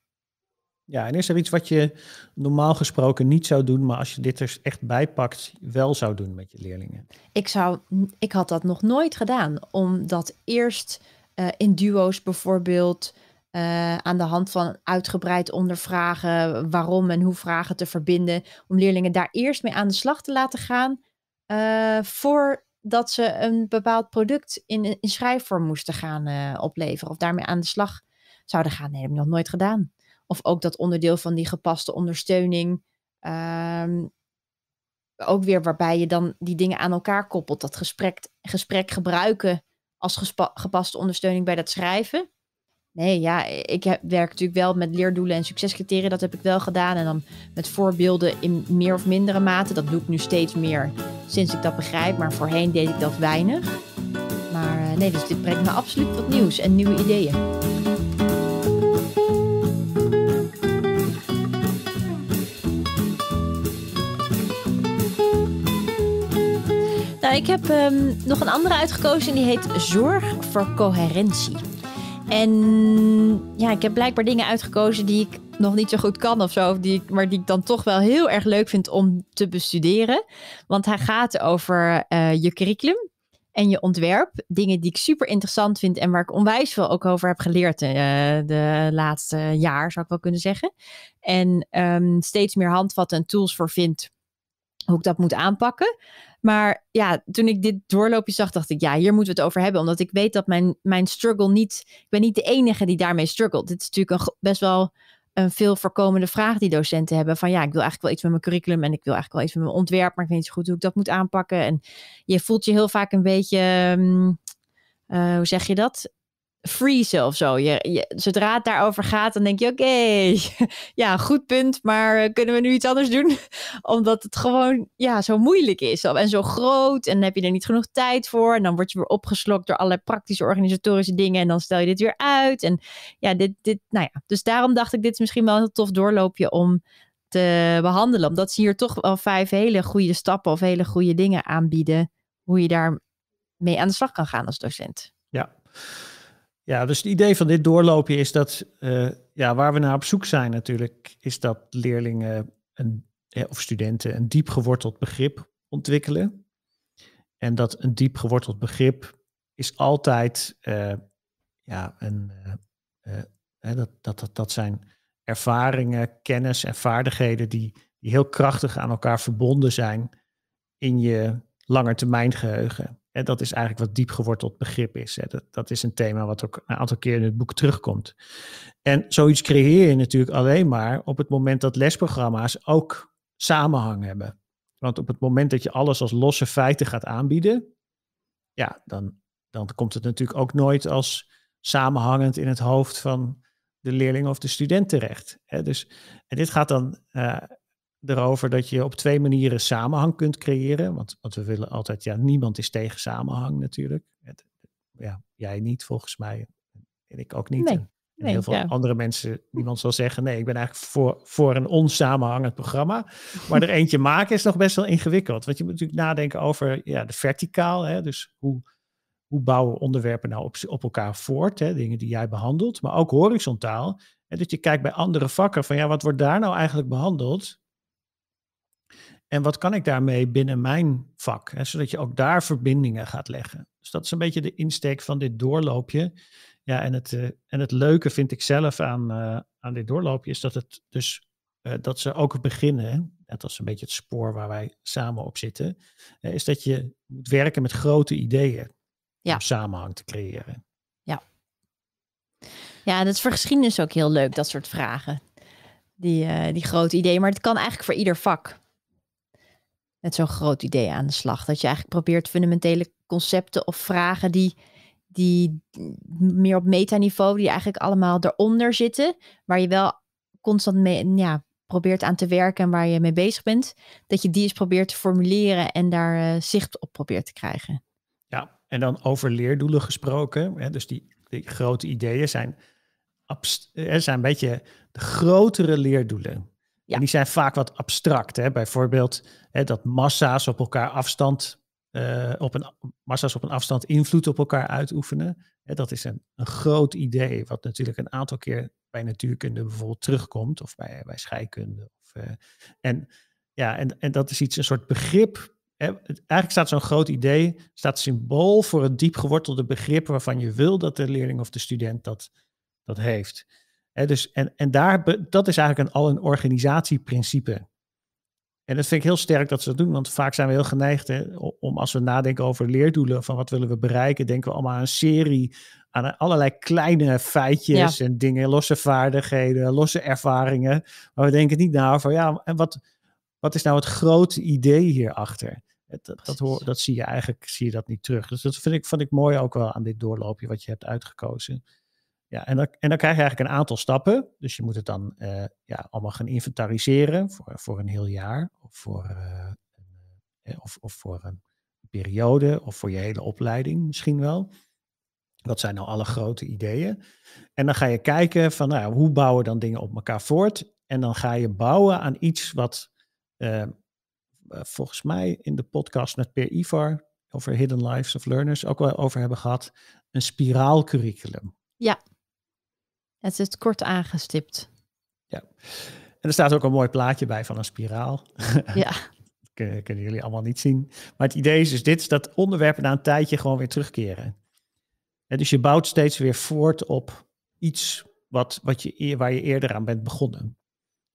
[SPEAKER 2] Ja, en is er iets wat je normaal gesproken niet zou doen, maar als je dit er echt bijpakt, wel zou doen met je leerlingen?
[SPEAKER 1] Ik, zou, ik had dat nog nooit gedaan, omdat eerst eh, in duo's bijvoorbeeld eh, aan de hand van uitgebreid ondervragen, waarom en hoe vragen te verbinden, om leerlingen daar eerst mee aan de slag te laten gaan, eh, voordat ze een bepaald product in, in schrijfvorm moesten gaan opleveren of daarmee aan de slag zouden gaan. Nee, dat heb ik nog nooit gedaan. Of ook dat onderdeel van die gepaste ondersteuning. Ehm, ook weer waarbij je dan die dingen aan elkaar koppelt. Dat gesprek, gesprek gebruiken als gepaste ondersteuning bij dat schrijven. Nee, ja, ik heb, werk natuurlijk wel met leerdoelen en succescriteria. Dat heb ik wel gedaan. En dan met voorbeelden in meer of mindere mate. Dat doe ik nu steeds meer sinds ik dat begrijp. Maar voorheen deed ik dat weinig. Maar eh, nee, dus dit brengt me absoluut wat nieuws en nieuwe ideeën. ik heb ehm, nog een andere uitgekozen en die heet Zorg voor Coherentie. En ja, ik heb blijkbaar dingen uitgekozen die ik nog niet zo goed kan of zo, die maar die ik dan toch wel heel erg leuk vind om te bestuderen. Want hij gaat over eh, je curriculum en je ontwerp. Dingen die ik super interessant vind en waar ik onwijs veel ook over heb geleerd eh, de laatste jaar, zou ik wel kunnen zeggen. En ehm, steeds meer handvatten en tools voor vind hoe ik dat moet aanpakken. Maar ja, toen ik dit doorloopje zag, dacht ik, ja, hier moeten we het over hebben. Omdat ik weet dat mijn, mijn struggle niet, ik ben niet de enige die daarmee struggelt. Dit is natuurlijk een, best wel een veel voorkomende vraag die docenten hebben. Van ja, ik wil eigenlijk wel iets met mijn curriculum en ik wil eigenlijk wel iets met mijn ontwerp, maar ik weet niet zo goed hoe ik dat moet aanpakken. En je voelt je heel vaak een beetje, mm, eh, hoe zeg je dat? freeze of zo. Je, zodra het daarover gaat, dan denk je: oké, ja, goed punt, maar eh, kunnen we nu iets anders doen? Omdat het gewoon ja, zo moeilijk is en zo groot. En dan heb je er niet genoeg tijd voor. En dan word je weer opgeslokt door allerlei praktische organisatorische dingen. En dan stel je dit weer uit. En ja, dit, dit, nou ja. Dus daarom dacht ik: dit is misschien wel een tof doorloopje om te behandelen. Omdat ze hier toch wel vijf hele goede stappen of hele goede dingen aanbieden. Hoe je daar mee aan de slag kan gaan als docent.
[SPEAKER 2] Ja. Ja, dus het idee van dit doorloopje is dat, eh, ja, waar we naar op zoek zijn natuurlijk, is dat leerlingen een, eh, of studenten een diep geworteld begrip ontwikkelen. En dat een diep geworteld begrip is altijd, eh, ja, een, dat, dat, dat, dat zijn ervaringen, kennis en vaardigheden die, die heel krachtig aan elkaar verbonden zijn in je langetermijngeheugen dat is eigenlijk wat diep geworteld begrip is. Dat, dat is een thema wat ook een aantal keer in het boek terugkomt. En zoiets creëer je natuurlijk alleen maar op het moment dat lesprogramma's ook samenhang hebben. Want op het moment dat je alles als losse feiten gaat aanbieden, ja, dan, dan komt het natuurlijk ook nooit als samenhangend in het hoofd van de leerling of de student terecht. Dus en dit gaat dan eh, erover dat je op twee manieren samenhang kunt creëren. Want, want we willen altijd, ja, niemand is tegen samenhang natuurlijk. ja, jij niet volgens mij. En ik ook niet. Nee, heel veel andere mensen, niemand zal zeggen, nee, ik ben eigenlijk voor, voor een onsamenhangend programma. Maar er eentje maken is nog best wel ingewikkeld. Want je moet natuurlijk nadenken over ja, de verticaal. Hè, dus hoe, hoe bouwen onderwerpen nou op, op elkaar voort? Hè, dingen die jij behandelt, maar ook horizontaal. En dat je kijkt bij andere vakken van ja, wat wordt daar nou eigenlijk behandeld? En wat kan ik daarmee binnen mijn vak? Hè, zodat je ook daar verbindingen gaat leggen. Dus dat is een beetje de insteek van dit doorloopje. Ja, en het, eh, en het leuke vind ik zelf aan, eh, aan dit doorloopje is dat het dus eh, dat ze ook beginnen, Dat is een beetje het spoor waar wij samen op zitten, is dat je moet werken met grote ideeën ja. om samenhang te creëren.
[SPEAKER 1] Ja. Ja, en dat is voor geschiedenis ook heel leuk, dat soort vragen. Die, die grote ideeën, maar het kan eigenlijk voor ieder vak met zo'n groot idee aan de slag. Dat je eigenlijk probeert fundamentele concepten of vragen die, die meer op metaniveau, die eigenlijk allemaal eronder zitten, waar je wel constant mee ja, probeert aan te werken en waar je mee bezig bent, dat je die eens probeert te formuleren en daar eh, zicht op probeert te krijgen.
[SPEAKER 2] Ja, en dan over leerdoelen gesproken. Hè, dus die, die grote ideeën zijn, eh, zijn een beetje de grotere leerdoelen. Ja. En die zijn vaak wat abstract. Hè? Bijvoorbeeld hè, dat massa's op elkaar afstand, eh, op een, massa's op een afstand invloed op elkaar uitoefenen. Hè, dat is een, een groot idee, wat natuurlijk een aantal keer bij natuurkunde bijvoorbeeld terugkomt, of bij, bij scheikunde. Of, eh, en ja, en, en dat is iets, een soort begrip. Hè? Eigenlijk staat zo'n groot idee, staat symbool voor het diepgewortelde begrip waarvan je wil dat de leerling of de student dat, dat heeft dus, en en daar, dat is eigenlijk een, al een organisatieprincipe. En dat vind ik heel sterk dat ze dat doen, want vaak zijn we heel geneigd hè, om als we nadenken over leerdoelen, van wat willen we bereiken, denken we allemaal aan een serie, aan allerlei kleine feitjes en dingen, losse vaardigheden, losse ervaringen. Maar we denken niet nou van ja, en wat, wat is nou het grote idee hierachter? Dat, dat, hoor, dat zie je eigenlijk zie je dat niet terug. Dus dat vind ik, vind ik mooi ook wel aan dit doorloopje wat je hebt uitgekozen. Ja, en, en dan krijg je eigenlijk een aantal stappen. Dus je moet het dan eh, ja, allemaal gaan inventariseren voor, voor een heel jaar of voor, eh, een, eh, of, of voor een periode of voor je hele opleiding misschien wel. Dat zijn nou alle grote ideeën? En dan ga je kijken van nou, hoe bouwen dan dingen op elkaar voort. En dan ga je bouwen aan iets wat volgens mij in de podcast met Per Ivar over Hidden Lives of Learners ook wel over hebben gehad. Een spiraalcurriculum.
[SPEAKER 1] Ja. Het is kort aangestipt.
[SPEAKER 2] Ja. En er staat ook een mooi plaatje bij van een spiraal. Ja. kunnen, kunnen jullie allemaal niet zien. Maar het idee is dus dit, dat onderwerpen na een tijdje gewoon weer terugkeren. En dus je bouwt steeds weer voort op iets wat, wat je, waar je eerder aan bent begonnen.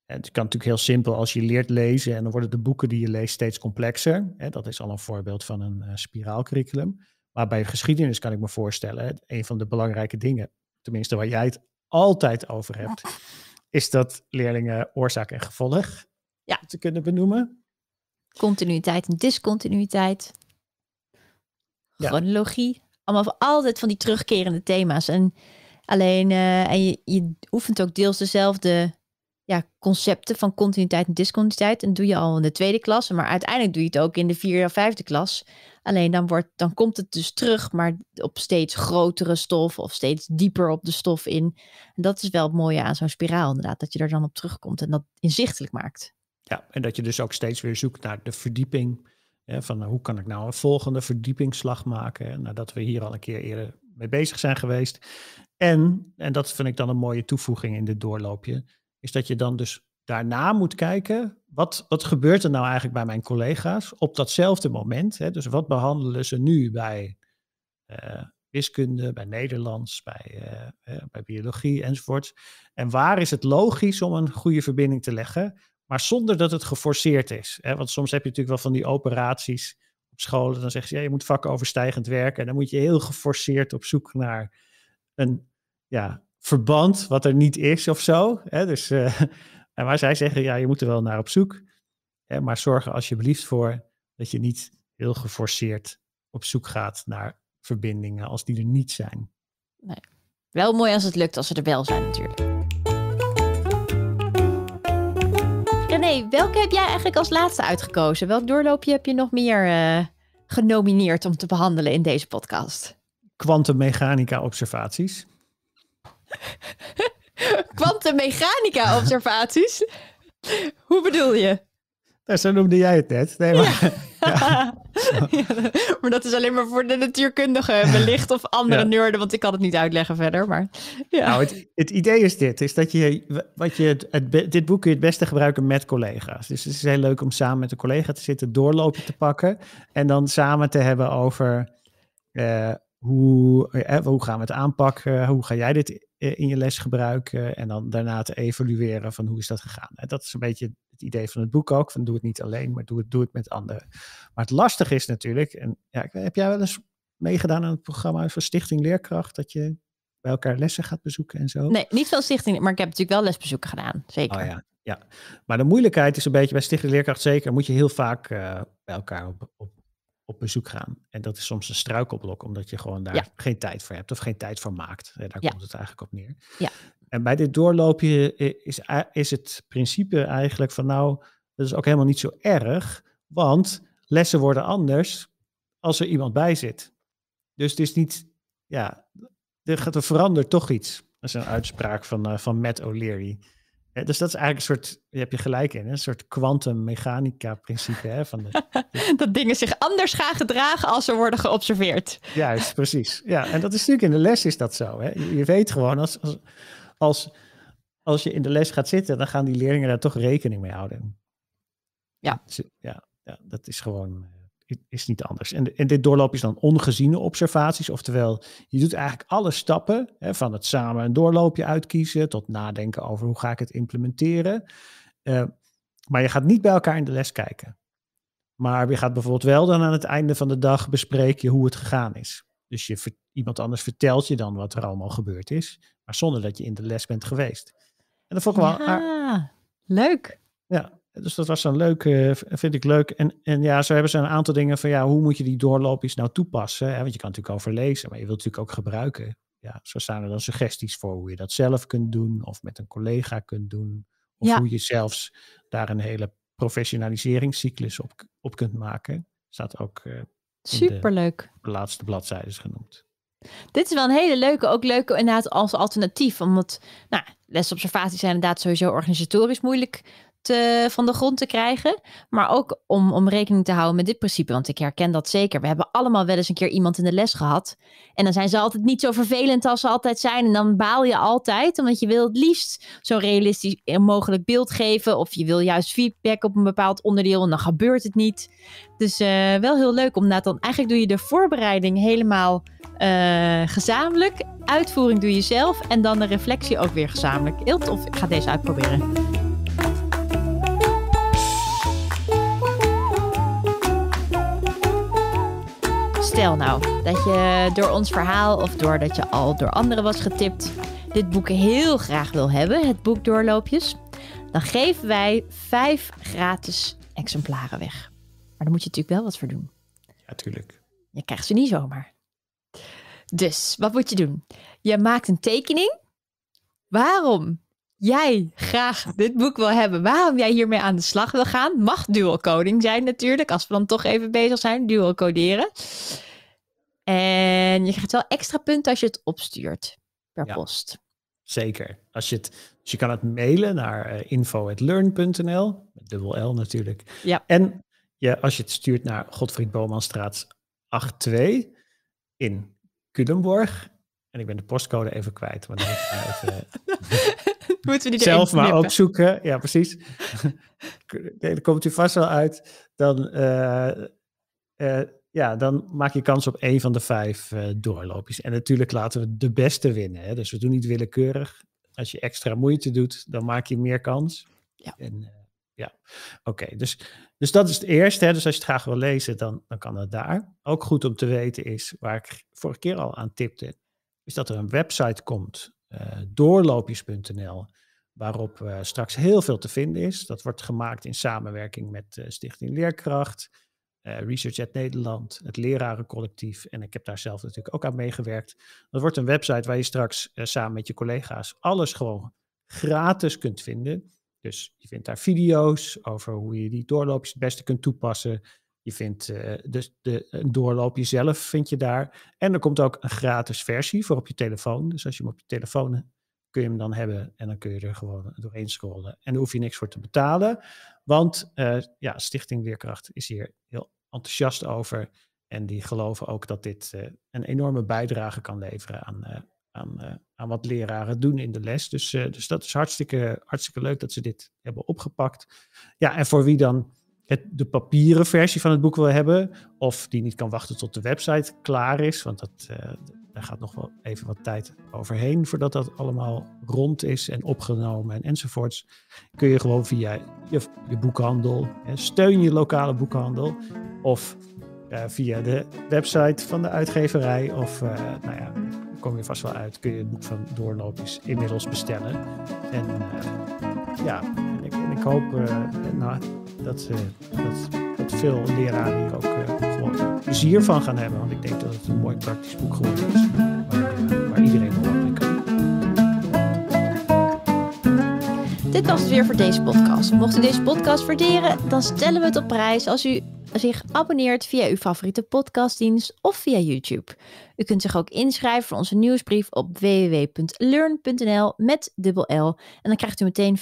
[SPEAKER 2] En het kan natuurlijk heel simpel als je leert lezen en dan worden de boeken die je leest steeds complexer. dat is al een voorbeeld van een eh, spiraalcurriculum. Maar bij geschiedenis kan ik me voorstellen, een van de belangrijke dingen, tenminste waar jij het altijd over hebt, is dat leerlingen oorzaak en gevolg ja. te
[SPEAKER 1] kunnen benoemen. Continuïteit en discontinuïteit. Chronologie. Allemaal altijd van die terugkerende thema's. En alleen, eh, en je, je oefent ook deels dezelfde ja, concepten van continuïteit en discontinuïteit. En doe je al in de tweede klas, maar uiteindelijk doe je het ook in de vierde of vijfde klas. Alleen dan, wordt, dan komt het dus terug, maar op steeds grotere stof of steeds dieper op de stof in. En dat is wel het mooie aan zo'n spiraal inderdaad, dat je er dan op terugkomt en dat inzichtelijk maakt.
[SPEAKER 2] Ja, en dat je dus ook steeds weer zoekt naar de verdieping. van nou, hoe kan ik nou een volgende verdiepingsslag maken? nadat we hier al een keer eerder mee bezig zijn geweest. En, en dat vind ik dan een mooie toevoeging in dit doorloopje, is dat je dan dus daarna moet kijken, wat, wat gebeurt er nou eigenlijk bij mijn collega's op datzelfde moment? Hè? Dus wat behandelen ze nu bij eh, wiskunde, bij Nederlands, bij, eh, eh, bij biologie enzovoort? En waar is het logisch om een goede verbinding te leggen, maar zonder dat het geforceerd is? Hè? Want soms heb je natuurlijk wel van die operaties op scholen, dan zeggen ze, ja, je moet overstijgend werken. En dan moet je heel geforceerd op zoek naar een ja, verband wat er niet is of zo. Hè? Dus... En waar zij zeggen, ja, je moet er wel naar op zoek, hè, maar zorg er alsjeblieft voor dat je niet heel geforceerd op zoek gaat naar verbindingen als die er niet zijn. Nee. Wel mooi als het lukt als ze er wel zijn natuurlijk.
[SPEAKER 1] René, welke heb jij eigenlijk als laatste uitgekozen? Welk doorloopje heb je nog meer eh, genomineerd om te behandelen in deze podcast?
[SPEAKER 2] Quantummechanica observaties.
[SPEAKER 1] Quantummechanica observaties?
[SPEAKER 2] Hoe bedoel je? Nou, zo noemde jij het net. Nee, maar,
[SPEAKER 1] dat is alleen maar voor de natuurkundigen wellicht of andere neurden. want ik kan het niet uitleggen verder. Maar,
[SPEAKER 2] Nou, het, het, idee is dit, is dat je, wat je het, dit boek kun je het beste gebruiken met collega's. Dus het is heel leuk om samen met een collega te zitten, doorlopen te pakken en dan samen te hebben over... Eh, hoe, eh, eh, hoe gaan we het aanpakken? Hoe ga jij dit eh, in je les gebruiken? En dan daarna te evalueren van hoe is dat gegaan? dat is een beetje het idee van het boek ook. Van doe het niet alleen, maar doe het, doe het met anderen. Maar het lastige is natuurlijk, en ja, heb jij wel eens meegedaan aan het programma van Stichting Leerkracht, dat je bij elkaar lessen gaat bezoeken en zo? Nee,
[SPEAKER 1] niet van Stichting, maar ik heb natuurlijk wel lesbezoeken gedaan, zeker. Oh ja,
[SPEAKER 2] ja. Maar de moeilijkheid is een beetje bij Stichting Leerkracht, zeker, moet je heel vaak eh, bij elkaar op, op op bezoek gaan. En dat is soms een struikelblok, omdat je gewoon daar geen tijd voor hebt of geen tijd voor maakt. Daar komt het eigenlijk op neer. Ja. En bij dit doorloopje is, is het principe eigenlijk van nou, dat is ook helemaal niet zo erg, want lessen worden anders als er iemand bij zit. Dus het is niet, ja, er, gaat, er verandert toch iets. Dat is een uitspraak van, eh, van Matt O'Leary dus dat is eigenlijk een soort, je hebt je gelijk in, een soort kwantummechanica principe. Hè, van
[SPEAKER 1] dat dingen zich anders gaan gedragen als ze worden geobserveerd.
[SPEAKER 2] Juist, precies. Ja, en dat is natuurlijk in de les is dat zo. Hè. Je, weet gewoon, als, als, als, als, je in de les gaat zitten, dan gaan die leerlingen daar toch rekening mee houden. Ja. ja, ja, dat is gewoon eh, is niet anders. En, en dit doorloop is dan ongeziene observaties, oftewel je doet eigenlijk alle stappen hè, van het samen een doorloopje uitkiezen tot nadenken over hoe ga ik het implementeren. Eh, maar je gaat niet bij elkaar in de les kijken. Maar je gaat bijvoorbeeld wel dan aan het einde van de dag bespreken hoe het gegaan is. Dus je, iemand anders vertelt je dan wat er allemaal gebeurd is, maar zonder dat je in de les bent geweest. En dat vond ik ja, wel leuk. Ja, dus dat was een leuk, vind ik leuk. En, en ja, zo hebben ze een aantal dingen van ja, hoe moet je die doorloopjes nou toepassen? Hè? Want je kan natuurlijk overlezen, maar je wilt natuurlijk ook gebruiken. Ja, zo staan er dan suggesties voor hoe je dat zelf kunt doen of met een collega kunt doen. Of ja. hoe je zelfs daar een hele professionaliseringscyclus op, op kunt maken. Staat ook uh, Superleuk. De, laatste bladzijdes genoemd.
[SPEAKER 1] Dit is wel een hele leuke, ook leuke inderdaad als alternatief. Omdat nou, lesobservaties zijn inderdaad sowieso organisatorisch moeilijk te, van de grond te krijgen. Maar ook om, om rekening te houden met dit principe. Want ik herken dat zeker. We hebben allemaal wel eens een keer iemand in de les gehad. En dan zijn ze altijd niet zo vervelend als ze altijd zijn. En dan baal je altijd. Omdat je wil het liefst zo realistisch eh, mogelijk beeld geven. Of je wil juist feedback op een bepaald onderdeel. En dan gebeurt het niet. Dus eh, wel heel leuk. Omdat dan eigenlijk doe je de voorbereiding helemaal eh, gezamenlijk. Uitvoering doe je zelf. En dan de reflectie ook weer gezamenlijk. Heel tof. Ik ga deze uitproberen. Stel nou dat je door ons verhaal of doordat je al door anderen was getipt, dit boek heel graag wil hebben, het boek Doorloopjes, dan geven wij vijf gratis exemplaren weg. Maar dan moet je natuurlijk wel wat voor doen. Ja, tuurlijk. Je krijgt ze niet zomaar. Dus, wat moet je doen? Je maakt een tekening. Waarom jij graag dit boek wil hebben, waarom jij hiermee aan de slag wil gaan, mag dual coding zijn natuurlijk, als we dan toch even bezig zijn, dual coderen. En je krijgt wel extra punten als je het opstuurt per post.
[SPEAKER 2] Zeker. Als je, het, dus je kan het mailen naar uh, eh, info.learn.nl, met dubbel L natuurlijk. Ja. En je, als je het stuurt naar Godfried Bomanstraat 82 in Culemborg. En ik ben de postcode even kwijt. Want dan even... zelf, maar ook zoeken. Ja, precies. Daar komt u vast wel uit. Dan, eh, eh, ja, dan maak je kans op één van de vijf eh, doorloopjes. En natuurlijk laten we de beste winnen. Hè? Dus we doen niet willekeurig. Als je extra moeite doet, dan maak je meer kans. Ja. En, ja, oké. Dus, dus dat is het eerste. Hè? Dus als je het graag wil lezen, dan, dan kan het daar. Ook goed om te weten is, waar ik vorige keer al aan tipte, is dat er een website komt eh, doorloopjes.nl, waarop eh, straks heel veel te vinden is. Dat wordt gemaakt in samenwerking met eh, Stichting Leerkracht, Research at Nederland, het Lerarencollectief. En ik heb daar zelf natuurlijk ook aan meegewerkt. Dat wordt een website waar je straks samen met je collega's alles gewoon gratis kunt vinden. Dus je vindt daar video's over hoe je die doorloopjes het beste kunt toepassen. Je vindt eh, dus de, een doorloopje zelf vind je daar. En er komt ook een gratis versie voor op je telefoon. Dus als je hem op je telefoon eh, kun je hem dan hebben en dan kun je er gewoon doorheen scrollen. En daar hoef je niks voor te betalen. Want eh, ja, Stichting Weerkracht is hier heel enthousiast over. En die geloven ook dat dit een enorme bijdrage kan leveren aan, aan, aan wat leraren doen in de les. Dus, dus dat is hartstikke, hartstikke leuk dat ze dit hebben opgepakt. Ja, en voor wie dan het, de papieren versie van het boek wil hebben. Of die niet kan wachten tot de website klaar is. Want dat, eh, daar gaat nog wel even wat tijd overheen voordat dat allemaal rond is en opgenomen en enzovoorts. Kun je gewoon via je, boekhandel, hè, steun je lokale boekhandel. Of eh, via de website van de uitgeverij. Of eh, nou ja, kom je vast wel uit. Kun je het boek van Doornopis inmiddels bestellen. En ja, en ik, en ik hoop eh, nou, dat, ze, dat, veel leraren hier ook eh, plezier van gaan hebben. Want ik denk dat het een mooi praktisch boek geworden is. Waar, eh, iedereen wel aan mee kan.
[SPEAKER 1] Dit was het weer voor deze podcast. Mocht u deze podcast waarderen, dan stellen we het op prijs als u zich abonneert via uw favoriete podcastdienst of via YouTube. U kunt zich ook inschrijven voor onze nieuwsbrief op www.learn.nl met dubbel L. En dan krijgt u meteen 50%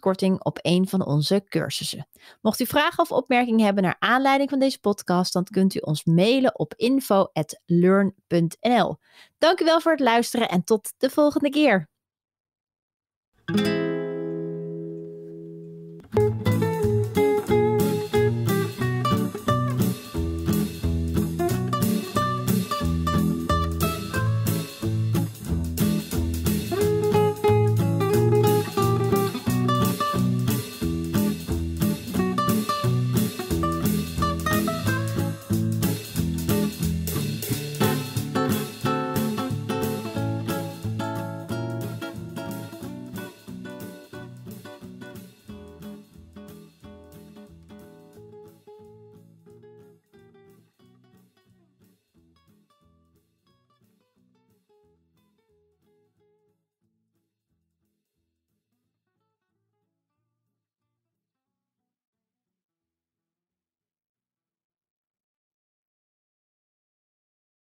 [SPEAKER 1] korting op een van onze cursussen. Mocht u vragen of opmerkingen hebben naar aanleiding van deze podcast, dan kunt u ons mailen op info.learn.nl. Dank u wel voor het luisteren en tot de volgende keer.